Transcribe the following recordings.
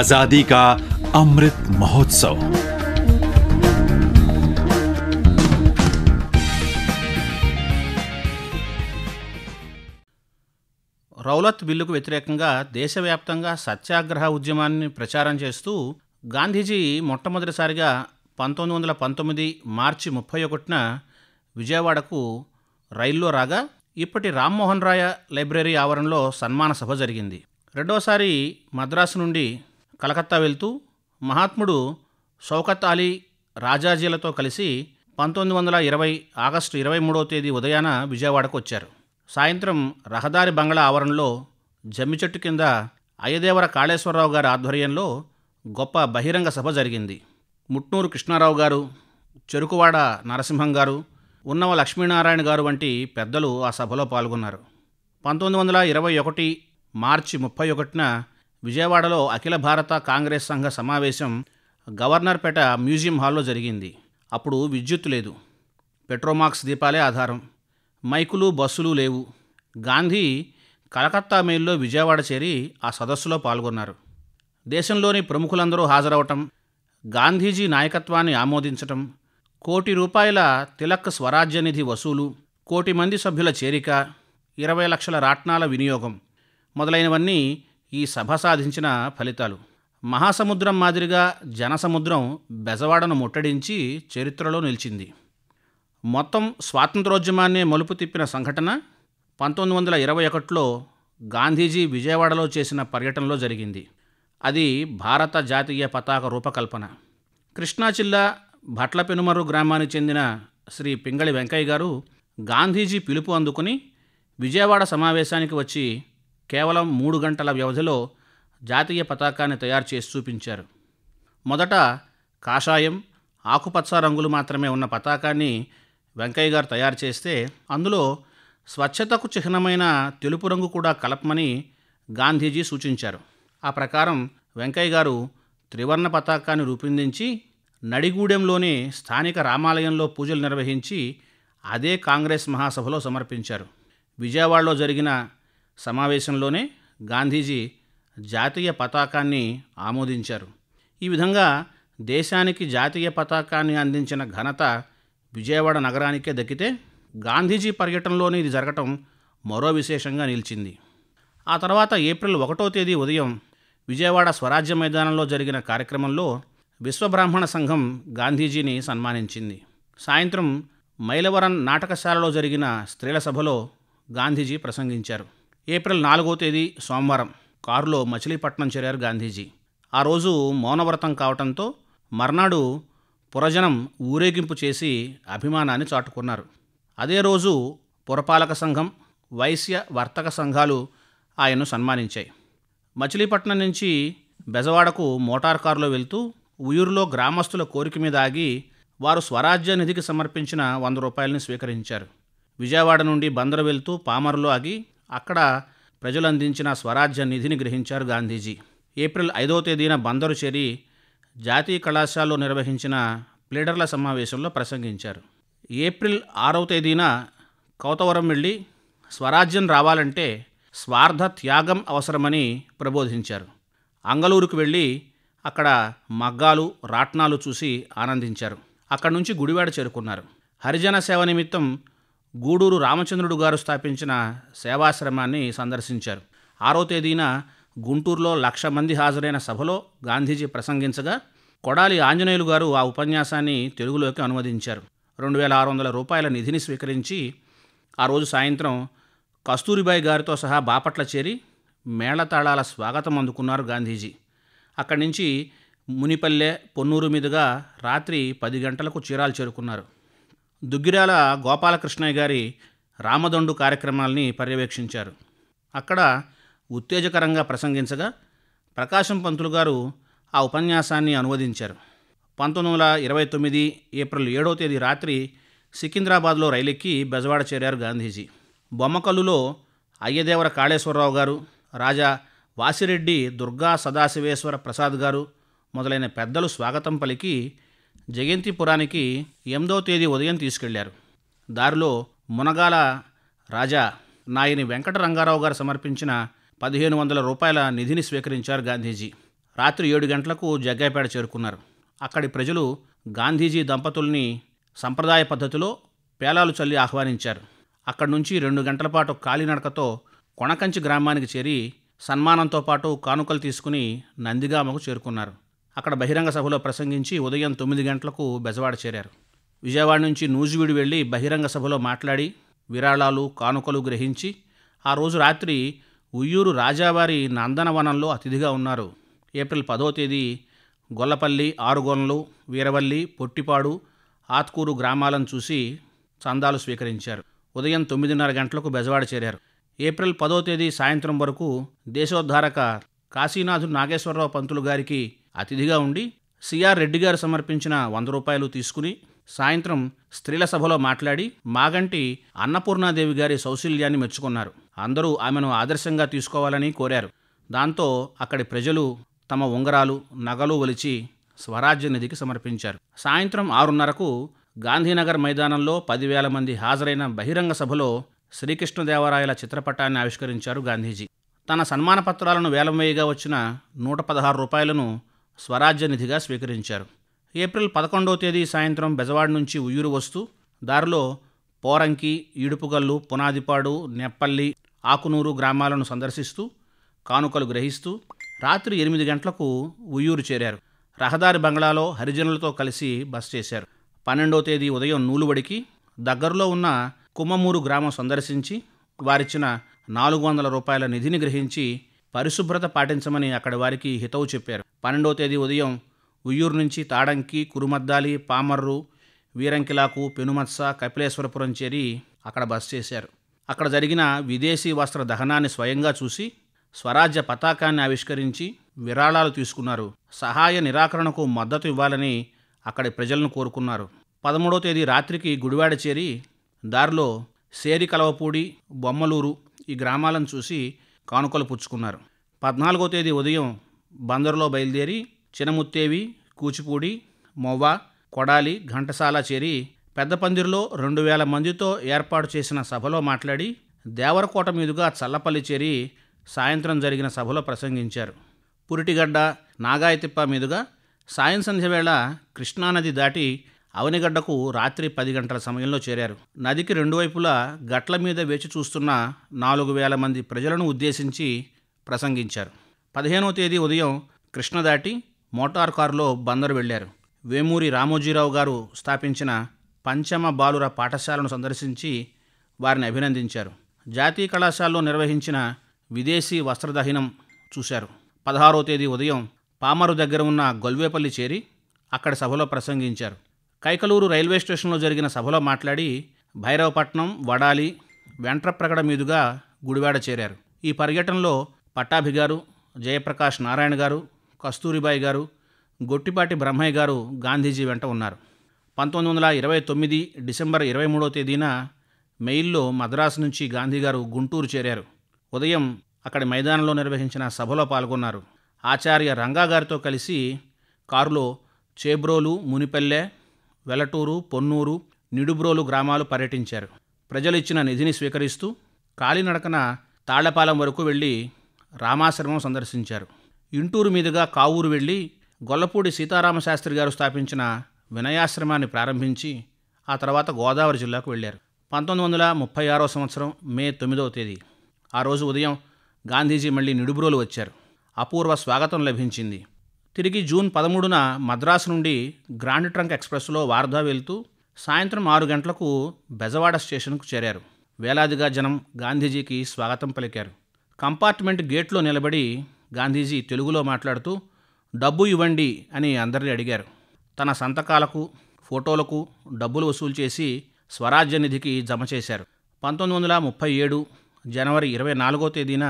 आजादी का अमृत महोत्सव రౌలత్ బిల్లుకు వ్యతిరేకంగా దేశవ్యాప్తంగా సత్యాగ్రహ ఉద్యమాన్ని ప్రచారం చేస్తూ గాంధీజీ మొట్టమొదటిసారిగా పంతొమ్మిది వందల పంతొమ్మిది మార్చి ముప్పై ఒకటిన విజయవాడకు రైల్లో రాగా ఇప్పటి రామ్మోహన్ రాయ లైబ్రరీ ఆవరణలో సన్మాన సభ జరిగింది రెండోసారి మద్రాసు నుండి కలకత్తా వెళ్తూ మహాత్ముడు షౌకత్ అలీ రాజాజీలతో కలిసి పంతొమ్మిది వందల ఇరవై ఆగస్టు ఇరవై మూడవ తేదీ ఉదయాన విజయవాడకు వచ్చారు సాయంత్రం రహదారి బంగ్లా ఆవరణలో జమ్మి చెట్టు కింద అయ్యదేవర కాళేశ్వరరావు గారి ఆధ్వర్యంలో గొప్ప బహిరంగ సభ జరిగింది ముట్నూరు కృష్ణారావు గారు చెరుకువాడ నరసింహం గారు ఉన్నవ లక్ష్మీనారాయణ గారు వంటి పెద్దలు ఆ సభలో పాల్గొన్నారు పంతొమ్మిది వందల ఇరవై ఒకటి మార్చి ముప్పై ఒకటిన విజయవాడలో అఖిల భారత కాంగ్రెస్ సంఘ సమావేశం గవర్నర్పేట మ్యూజియం హాల్లో జరిగింది అప్పుడు విద్యుత్ లేదు పెట్రోమాక్స్ దీపాలే ఆధారం మైకులు బస్సులు లేవు గాంధీ కలకత్తా మెయిల్లో విజయవాడ చేరి ఆ సదస్సులో పాల్గొన్నారు దేశంలోని ప్రముఖులందరూ హాజరవటం గాంధీజీ నాయకత్వాన్ని ఆమోదించటం కోటి రూపాయల తిలక్ స్వరాజ్య నిధి వసూలు కోటి మంది సభ్యుల చేరిక ఇరవై లక్షల రాట్నాల వినియోగం మొదలైనవన్నీ ఈ సభ సాధించిన ఫలితాలు మహాసముద్రం మాదిరిగా జనసముద్రం బెజవాడను ముట్టడించి చరిత్రలో నిలిచింది మొత్తం స్వాతంత్రోద్యమాన్నే మలుపు తిప్పిన సంఘటన పంతొమ్మిది వందల ఇరవై ఒకటిలో గాంధీజీ విజయవాడలో చేసిన పర్యటనలో జరిగింది అది భారత జాతీయ పతాక రూపకల్పన కృష్ణా జిల్లా భట్లపెనుమరు గ్రామానికి చెందిన శ్రీ పింగళి వెంకయ్య గారు గాంధీజీ పిలుపు అందుకుని విజయవాడ సమావేశానికి వచ్చి కేవలం మూడు గంటల వ్యవధిలో జాతీయ పతాకాన్ని తయారు చేసి చూపించారు మొదట కాషాయం ఆకుపచ్చ రంగులు మాత్రమే ఉన్న పతాకాన్ని వెంకయ్య గారు తయారు చేస్తే అందులో స్వచ్ఛతకు చిహ్నమైన తెలుపు రంగు కూడా కలపమని గాంధీజీ సూచించారు ఆ ప్రకారం వెంకయ్య గారు త్రివర్ణ పతాకాన్ని రూపొందించి నడిగూడెంలోని స్థానిక రామాలయంలో పూజలు నిర్వహించి అదే కాంగ్రెస్ మహాసభలో సమర్పించారు విజయవాడలో జరిగిన సమావేశంలోనే గాంధీజీ జాతీయ పతాకాన్ని ఆమోదించారు ఈ విధంగా దేశానికి జాతీయ పతాకాన్ని అందించిన ఘనత విజయవాడ నగరానికే దక్కితే గాంధీజీ పర్యటనలోనే ఇది జరగటం మరో విశేషంగా నిలిచింది ఆ తర్వాత ఏప్రిల్ ఒకటో తేదీ ఉదయం విజయవాడ స్వరాజ్య మైదానంలో జరిగిన కార్యక్రమంలో విశ్వబ్రాహ్మణ సంఘం గాంధీజీని సన్మానించింది సాయంత్రం మైలవరం నాటకశాలలో జరిగిన స్త్రీల సభలో గాంధీజీ ప్రసంగించారు ఏప్రిల్ నాలుగో తేదీ సోమవారం కారులో మచిలీపట్నం చేరారు గాంధీజీ ఆ రోజు మౌనవ్రతం కావడంతో మర్నాడు పురజనం ఊరేగింపు చేసి అభిమానాన్ని చాటుకున్నారు అదే రోజు పురపాలక సంఘం వైశ్య వర్తక సంఘాలు ఆయన్ను సన్మానించాయి మచిలీపట్నం నుంచి బెజవాడకు మోటార్ కారులో వెళ్తూ ఉయూరులో గ్రామస్తుల కోరిక మీద ఆగి వారు స్వరాజ్య నిధికి సమర్పించిన వంద రూపాయలని స్వీకరించారు విజయవాడ నుండి బందరు వెళ్తూ పామరులో ఆగి అక్కడ ప్రజలు అందించిన స్వరాజ్య నిధిని గ్రహించారు గాంధీజీ ఏప్రిల్ ఐదవ తేదీన బందరు చేరి జాతీయ కళాశాలలో నిర్వహించిన ప్లేడర్ల సమావేశంలో ప్రసంగించారు ఏప్రిల్ ఆరవ తేదీన కౌతవరం వెళ్ళి స్వరాజ్యం రావాలంటే స్వార్థ త్యాగం అవసరమని ప్రబోధించారు అంగళూరుకు వెళ్ళి అక్కడ మగ్గాలు రాట్నాలు చూసి ఆనందించారు అక్కడి నుంచి గుడివాడ చేరుకున్నారు హరిజన సేవ నిమిత్తం గూడూరు రామచంద్రుడు గారు స్థాపించిన సేవాశ్రమాన్ని సందర్శించారు ఆరో తేదీన గుంటూరులో లక్ష మంది హాజరైన సభలో గాంధీజీ ప్రసంగించగా కొడాలి ఆంజనేయులు గారు ఆ ఉపన్యాసాన్ని తెలుగులోకి అనువదించారు రెండు వేల ఆరు వందల రూపాయల నిధిని స్వీకరించి ఆ రోజు సాయంత్రం కస్తూరిబాయి గారితో సహా బాపట్ల చేరి మేళతాళాల స్వాగతం అందుకున్నారు గాంధీజీ అక్కడి నుంచి మునిపల్లె పొన్నూరు మీదుగా రాత్రి పది గంటలకు చీరాలు చేరుకున్నారు దుగ్గిరాల గోపాలకృష్ణయ్య గారి రామదండు కార్యక్రమాల్ని పర్యవేక్షించారు అక్కడ ఉత్తేజకరంగా ప్రసంగించగా ప్రకాశం పంతులు గారు ఆ ఉపన్యాసాన్ని అనువదించారు పంతొమ్మిది వందల ఇరవై తొమ్మిది ఏప్రిల్ ఏడవ తేదీ రాత్రి సికింద్రాబాద్లో రైలెక్కి బెజవాడ చేరారు గాంధీజీ బొమ్మకల్లులో అయ్యదేవర కాళేశ్వరరావు గారు రాజా వాసిరెడ్డి దుర్గా సదాశివేశ్వర ప్రసాద్ గారు మొదలైన పెద్దలు స్వాగతం పలికి జయంతిపురానికి ఎనిమిదో తేదీ ఉదయం తీసుకెళ్లారు దారిలో మునగాల రాజా నాయని వెంకట రంగారావు గారు సమర్పించిన పదిహేను వందల రూపాయల నిధిని స్వీకరించారు గాంధీజీ రాత్రి ఏడు గంటలకు జగ్గాపేట చేరుకున్నారు అక్కడి ప్రజలు గాంధీజీ దంపతుల్ని సంప్రదాయ పద్ధతిలో పేలాలు చల్లి ఆహ్వానించారు అక్కడి నుంచి రెండు గంటల పాటు కాలినడకతో కొనకంచి గ్రామానికి చేరి సన్మానంతో పాటు కానుకలు తీసుకుని నందిగామకు చేరుకున్నారు అక్కడ బహిరంగ సభలో ప్రసంగించి ఉదయం తొమ్మిది గంటలకు బెజవాడ చేరారు విజయవాడ నుంచి నూజివీడు వెళ్ళి బహిరంగ సభలో మాట్లాడి విరాళాలు కానుకలు గ్రహించి ఆ రోజు రాత్రి ఉయ్యూరు రాజావారి నందనవనంలో అతిథిగా ఉన్నారు ఏప్రిల్ పదో తేదీ గొల్లపల్లి ఆరుగొనలు వీరవల్లి పొట్టిపాడు ఆత్కూరు గ్రామాలను చూసి చందాలు స్వీకరించారు ఉదయం తొమ్మిదిన్నర గంటలకు బెజవాడ చేరారు ఏప్రిల్ పదో తేదీ సాయంత్రం వరకు దేశోద్ధారక కాశీనాథు నాగేశ్వరరావు పంతులు గారికి అతిథిగా ఉండి సిఆర్ రెడ్డి గారు సమర్పించిన వంద రూపాయలు తీసుకుని సాయంత్రం స్త్రీల సభలో మాట్లాడి మాగంటి అన్నపూర్ణాదేవి గారి సౌశీల్యాన్ని మెచ్చుకున్నారు అందరూ ఆమెను ఆదర్శంగా తీసుకోవాలని కోరారు దాంతో అక్కడి ప్రజలు తమ ఉంగరాలు నగలు ఒలిచి స్వరాజ్య నిధికి సమర్పించారు సాయంత్రం ఆరున్నరకు గాంధీనగర్ మైదానంలో పదివేల మంది హాజరైన బహిరంగ సభలో శ్రీకృష్ణదేవరాయల చిత్రపటాన్ని ఆవిష్కరించారు గాంధీజీ తన సన్మాన పత్రాలను వేలం వేయగా వచ్చిన నూట పదహారు రూపాయలను స్వరాజ్య నిధిగా స్వీకరించారు ఏప్రిల్ పదకొండవ తేదీ సాయంత్రం బెజవాడ నుంచి ఉయ్యూరు వస్తూ దారిలో పోరంకి ఇడుపుగల్లు పునాదిపాడు నెప్పల్లి ఆకునూరు గ్రామాలను సందర్శిస్తూ కానుకలు గ్రహిస్తూ రాత్రి ఎనిమిది గంటలకు ఉయ్యూరు చేరారు రహదారి బంగ్లాలో హరిజనులతో కలిసి బస చేశారు పన్నెండవ తేదీ ఉదయం నూలుబడికి దగ్గరలో ఉన్న కుమ్మమూరు గ్రామం సందర్శించి వారిచ్చిన నాలుగు వందల రూపాయల నిధిని గ్రహించి పరిశుభ్రత పాటించమని అక్కడి వారికి హితవు చెప్పారు పన్నెండవ తేదీ ఉదయం ఉయ్యూరు నుంచి తాడంకి కురుమద్దాలి పామర్రు వీరంకిలాకు పెనుమత్స కపిలేశ్వరపురం చేరి అక్కడ బస చేశారు అక్కడ జరిగిన విదేశీ వస్త్ర దహనాన్ని స్వయంగా చూసి స్వరాజ్య పతాకాన్ని ఆవిష్కరించి విరాళాలు తీసుకున్నారు సహాయ నిరాకరణకు మద్దతు ఇవ్వాలని అక్కడి ప్రజలను కోరుకున్నారు పదమూడవ తేదీ రాత్రికి గుడివాడ చేరి దారిలో సేరి కలవపూడి బొమ్మలూరు ఈ గ్రామాలను చూసి కానుకలు పుచ్చుకున్నారు పద్నాలుగో తేదీ ఉదయం బందరులో బయలుదేరి చినముత్తేవి కూచిపూడి మొవ్వ కొడాలి ఘంటసాల చేరి పెద్ద పందిరిలో రెండు వేల మందితో ఏర్పాటు చేసిన సభలో మాట్లాడి దేవరకోట మీదుగా చల్లపల్లి చేరి సాయంత్రం జరిగిన సభలో ప్రసంగించారు పురిటిగడ్డ నాగాయతిప్ప మీదుగా సాయం సంధ్య వేళ కృష్ణానది దాటి అవనిగడ్డకు రాత్రి పది గంటల సమయంలో చేరారు నదికి రెండు వైపులా గట్ల మీద వేచి చూస్తున్న నాలుగు వేల మంది ప్రజలను ఉద్దేశించి ప్రసంగించారు పదిహేనో తేదీ ఉదయం కృష్ణ దాటి మోటార్ కారులో బందరు వెళ్లారు వేమూరి రామోజీరావు గారు స్థాపించిన పంచమ బాలుర పాఠశాలను సందర్శించి వారిని అభినందించారు జాతీయ కళాశాలలో నిర్వహించిన విదేశీ వస్త్రదహినం చూశారు పదహారో తేదీ ఉదయం పామరు దగ్గర ఉన్న గొల్వేపల్లి చేరి అక్కడ సభలో ప్రసంగించారు కైకలూరు రైల్వే స్టేషన్లో జరిగిన సభలో మాట్లాడి భైరవపట్నం వడాలి వెంట్రప్రగడ మీదుగా గుడివాడ చేరారు ఈ పర్యటనలో పట్టాభి గారు జయప్రకాష్ నారాయణ గారు కస్తూరిబాయి గారు గొట్టిపాటి బ్రహ్మయ్య గారు గాంధీజీ వెంట ఉన్నారు పంతొమ్మిది వందల ఇరవై తొమ్మిది డిసెంబర్ ఇరవై మూడవ తేదీన మెయిల్లో మద్రాసు నుంచి గాంధీ గారు గుంటూరు చేరారు ఉదయం అక్కడి మైదానంలో నిర్వహించిన సభలో పాల్గొన్నారు ఆచార్య రంగా గారితో కలిసి కారులో చేబ్రోలు మునిపల్లె వెలటూరు పొన్నూరు నిడుబ్రోలు గ్రామాలు పర్యటించారు ప్రజలు ఇచ్చిన నిధిని స్వీకరిస్తూ కాలినడకన తాళ్లపాలెం వరకు వెళ్ళి రామాశ్రమం సందర్శించారు ఇంటూరు మీదుగా కావూరు వెళ్ళి గొల్లపూడి సీతారామశాస్త్రి గారు స్థాపించిన వినయాశ్రమాన్ని ప్రారంభించి ఆ తర్వాత గోదావరి జిల్లాకు వెళ్ళారు పంతొమ్మిది వందల ముప్పై ఆరో సంవత్సరం మే తొమ్మిదవ తేదీ ఆ రోజు ఉదయం గాంధీజీ మళ్ళీ నిడుబ్రోలు వచ్చారు అపూర్వ స్వాగతం లభించింది తిరిగి జూన్ పదమూడున మద్రాసు నుండి గ్రాండ్ ట్రంక్ ఎక్స్ప్రెస్లో వార్ధా వెళ్తూ సాయంత్రం ఆరు గంటలకు బెజవాడ స్టేషన్కు చేరారు వేలాదిగా జనం గాంధీజీకి స్వాగతం పలికారు కంపార్ట్మెంట్ గేట్లో నిలబడి గాంధీజీ తెలుగులో మాట్లాడుతూ డబ్బు ఇవ్వండి అని అందరినీ అడిగారు తన సంతకాలకు ఫోటోలకు డబ్బులు వసూలు చేసి స్వరాజ్య నిధికి జమ చేశారు పంతొమ్మిది వందల ముప్పై ఏడు జనవరి ఇరవై నాలుగో తేదీన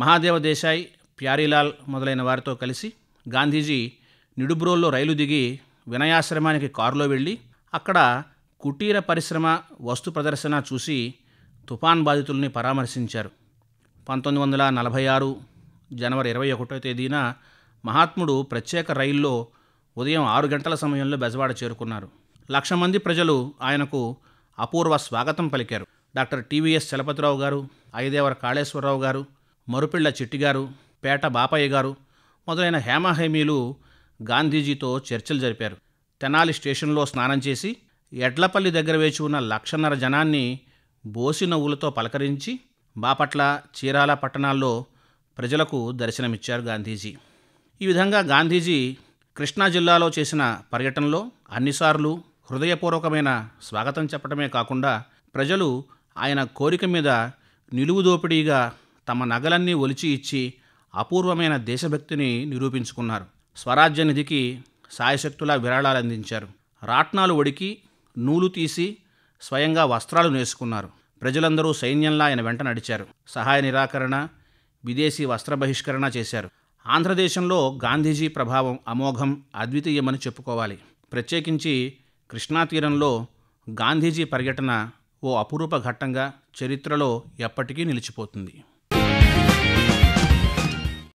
మహాదేవ దేశాయ్ ప్యారీలాల్ మొదలైన వారితో కలిసి గాంధీజీ నిడుబ్రోల్లో రైలు దిగి వినయాశ్రమానికి కారులో వెళ్ళి అక్కడ కుటీర పరిశ్రమ వస్తు ప్రదర్శన చూసి తుఫాన్ బాధితుల్ని పరామర్శించారు పంతొమ్మిది వందల నలభై ఆరు జనవరి ఇరవై ఒకటో తేదీన మహాత్ముడు ప్రత్యేక రైల్లో ఉదయం ఆరు గంటల సమయంలో బెజవాడ చేరుకున్నారు లక్ష మంది ప్రజలు ఆయనకు అపూర్వ స్వాగతం పలికారు డాక్టర్ టీవీఎస్ చలపతిరావు గారు ఐదేవర కాళేశ్వరరావు గారు మరుపిళ్ల చిట్టిగారు గారు పేట బాపయ్య గారు మొదలైన హేమహేమీలు గాంధీజీతో చర్చలు జరిపారు తెనాలి స్టేషన్లో స్నానం చేసి ఎడ్లపల్లి దగ్గర వేచి ఉన్న లక్షన్నర జనాన్ని బోసి నవ్వులతో పలకరించి బాపట్ల చీరాల పట్టణాల్లో ప్రజలకు దర్శనమిచ్చారు గాంధీజీ ఈ విధంగా గాంధీజీ కృష్ణా జిల్లాలో చేసిన పర్యటనలో అన్నిసార్లు హృదయపూర్వకమైన స్వాగతం చెప్పడమే కాకుండా ప్రజలు ఆయన కోరిక మీద నిలువు దోపిడీగా తమ నగలన్నీ ఒలిచి ఇచ్చి అపూర్వమైన దేశభక్తిని నిరూపించుకున్నారు స్వరాజ్య నిధికి సాయశక్తులా విరాళాలు అందించారు రాట్నాలు ఒడికి నూలు తీసి స్వయంగా వస్త్రాలు నేసుకున్నారు ప్రజలందరూ సైన్యంలా ఆయన వెంట నడిచారు సహాయ నిరాకరణ విదేశీ వస్త్ర బహిష్కరణ చేశారు ఆంధ్రదేశంలో గాంధీజీ ప్రభావం అమోఘం అద్వితీయమని చెప్పుకోవాలి ప్రత్యేకించి కృష్ణా తీరంలో గాంధీజీ పర్యటన ఓ అపురూప ఘట్టంగా చరిత్రలో ఎప్పటికీ నిలిచిపోతుంది